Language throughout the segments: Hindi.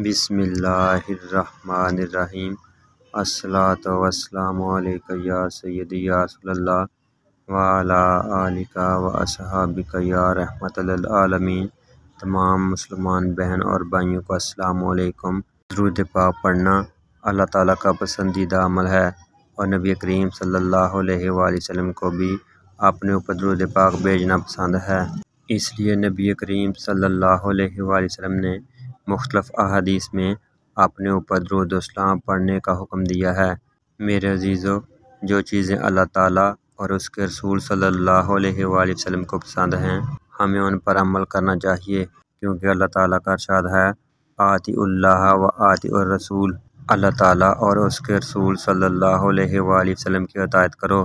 बिसमीम असलातवासलामक या सैद यासल्ला वालिका वसहाबिका या रहमतमीन तमाम मुसलमान बहन और भाइयों को असलकम दरुद पाक पढ़ना अल्लाह ताला का पसंदीदा अमल है और नबी करीम सल्लल्लाहु अलैहि वसल्लम को भी अपने ऊपर दरुद पाक भेजना पसंद है इसलिए नबी करीम सल्लल्लाहु अलैहि वसल्लम ने मुख्तलफ़ अदीस में अपने ऊपर दरूदसलाम पढ़ने का हुक्म दिया है मेरे अजीज़ों जो चीज़ें अल्लाह ताला और उसके रसूल सल्लल्लाहु अलैहि वसल्लम को पसंद हैं हमें उन पर अमल करना चाहिए क्योंकि अल्लाह ताला का अर्शाद है आति अल्लाह व आती और रसूल अल्लाह ताला और उसके रसूल सल्लल्लाहु अलैहि वसल्लम की हदायत करो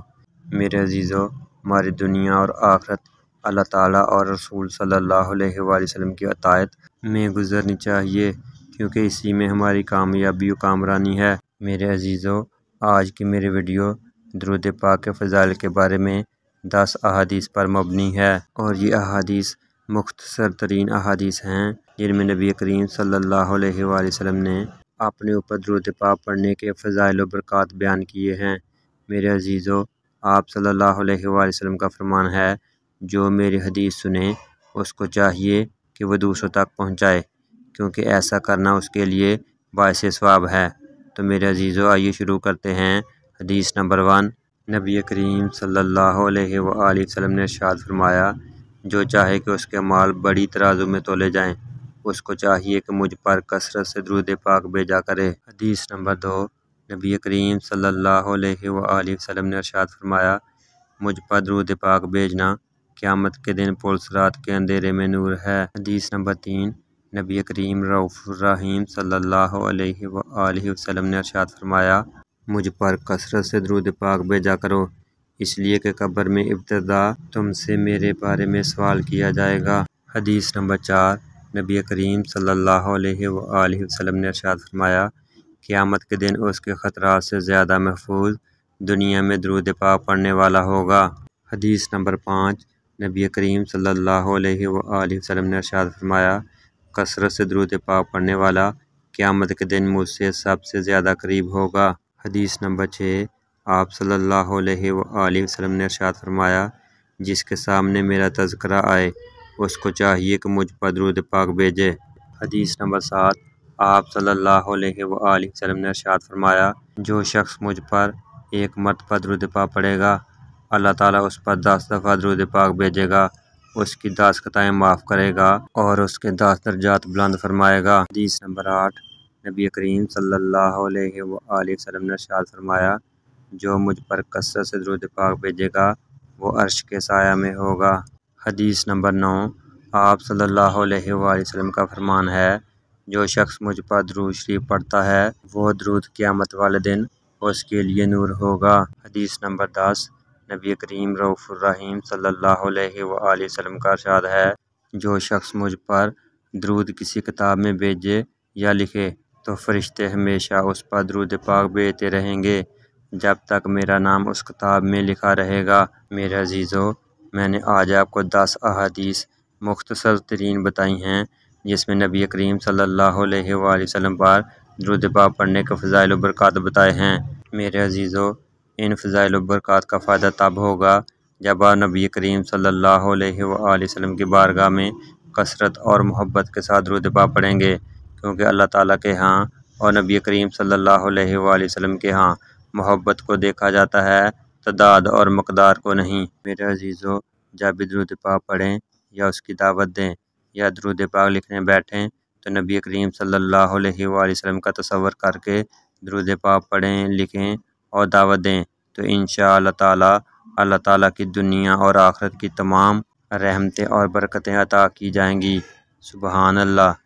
मेरे अजीज़ों हमारी दुनिया और आखरत अल्लाह ताला और रसूल सल्लल्लाहु अलैहि वसल्लम की अतायत में गुजरनी चाहिए क्योंकि इसी में हमारी कामयाबी और कामरानी है मेरे अजीज़ों आज की मेरी वीडियो दरुद पाक के फ़जाइल के बारे में दस अहादीस पर मबनी है और ये अहादीस मुख्तसर तरीन अहादीस हैं जिनमें नबी करीम सल्लल्लाहु अलैहि वसल्लम ने अपने ऊपर दरुद पाक पढ़ने के फ़जाइल बरक़ात बयान किए हैं मेरे अजीज़ों आप सल्लल्लाहु अलैहि वसल्लम का फरमान है जो मेरी हदीस सुने उसको चाहिए कि वह दूसरों तक पहुँचाए क्योंकि ऐसा करना उसके लिए बायस स्वाब है तो मेरे अजीज़ आइए शुरू करते हैं हदीस नंबर वन नबी करीम सल्ला ने शाद फरमाया जो चाहे कि उसके माल बड़ी तराजू में तोले जाएं उसको चाहिए कि मुझ पर कसरत से द्रुद पाक भेजा करे हदीस नंबर दो नबी करीम सल्लल्लाहु अलैहि ने अरसाद फरमाया मुझ पर द्रुद पाक भेजना क्यामत के दिन पुलिस रात के अंधेरे में नूर है हदीस नंबर तीन नबी करीम रऊफ़रहीम सल्लल्लाहु अलैहि वसल्लम ने अर्शाद फरमाया मुझ पर कसरत से दरूद पाक भेजा करो इसलिए कि कब्र में इब्तदा तुमसे मेरे बारे में सवाल किया जाएगा हदीस नंबर चार नबी करीम सल्लल्लाहु अलैहि वसल्लम ने अरशाद फरमाया क़्यामत के दिन उसके ख़तरा से ज़्यादा महफूज दुनिया में द्रुद पाक पढ़ने वाला होगा हदीस नंबर पाँच नबी करीम सल्लल्लाहु अलैहि वसल्लम ने अर्शाद फरमाया कसरत से दरूद पाक पढ़ने वाला क़्यामत के दिन मुझसे सबसे ज़्यादा करीब होगा हदीस नंबर छः आप सल्लल्लाहु अलैहि वसल्लम ने अर्शाद फरमाया जिसके सामने मेरा तस्करा आए उसको चाहिए कि मुझ पर दरूद पाक भेजे हदीस नंबर सात आप सल्लल्लाहु अलैहि वसल्लम ने अर्शाद फरमाया जो शख्स मुझ पर एक मरतबा दरुद पा पड़ेगा अल्लाह ताला उस पर दस दफ़ा दरुद पाक भेजेगा उसकी दस खताएँ माफ़ करेगा और उसके दस दर्जात बुलंद फरमाएगा हदीस नंबर आठ नबी करीम सल्लल्लाहु अलैहि वसल्लम ने शाद फरमाया जो मुझ पर कसर से दरुद पाक भेजेगा वो अर्श के साया में होगा हदीस नंबर नौ आप सल्लल्लाहु अलैहि वसल्लम का फरमान है जो शख्स मुझ पर दरूद शरीफ पढ़ता है वो दरूद क़्यामत वाले दिन उसके लिए नूर होगा हदीस नंबर दस नबी करीम रऊफ़ुर्रहीम सल्लल्लाहु अलैहि वसल्लम का इरशाद है जो शख्स मुझ पर दरूद किसी किताब में भेजे या लिखे तो फरिश्ते हमेशा उस पर दरूद पाक भेजते रहेंगे जब तक मेरा नाम उस किताब में लिखा रहेगा मेरे अजीज़ों मैंने आज आपको दस अहादीस मुख्तसर तरीन बताई हैं जिसमें नबी करीम सल्लल्लाहु अलैहि वसल्लम पर दरुद पाक पढ़ने के फ़जाइल बरक़ात बताए हैं मेरे अजीज़ों इन फ़ज़ाइल बरक़ात का फ़ायदा तब होगा जब आप नबी करीम सल्लल्लाहु अलैहि वसल्लम की बारगाह में कसरत और मोहब्बत के साथ दुरूद पा पढ़ेंगे क्योंकि अल्लाह ताला के यहाँ और नबी करीम सल्लल्लाहु अलैहि वसल्लम के यहाँ मोहब्बत को देखा जाता है तदाद और मकदार को नहीं मेरे अजीज़ों जब भी दरुद पाक पढ़ें या उसकी दावत दें या द्रुद पाक लिखने बैठें तो नबी करीम सल्लल्लाहु अलैहि वसल्लम का तस्वर करके द्रुद पाक पढ़ें लिखें और दावत दें तो इन ताला अल्लाह ताला की दुनिया और आखरत की तमाम रहमतें और बरकतें अता की जाएंगी सुबहानल्ला अल्लाह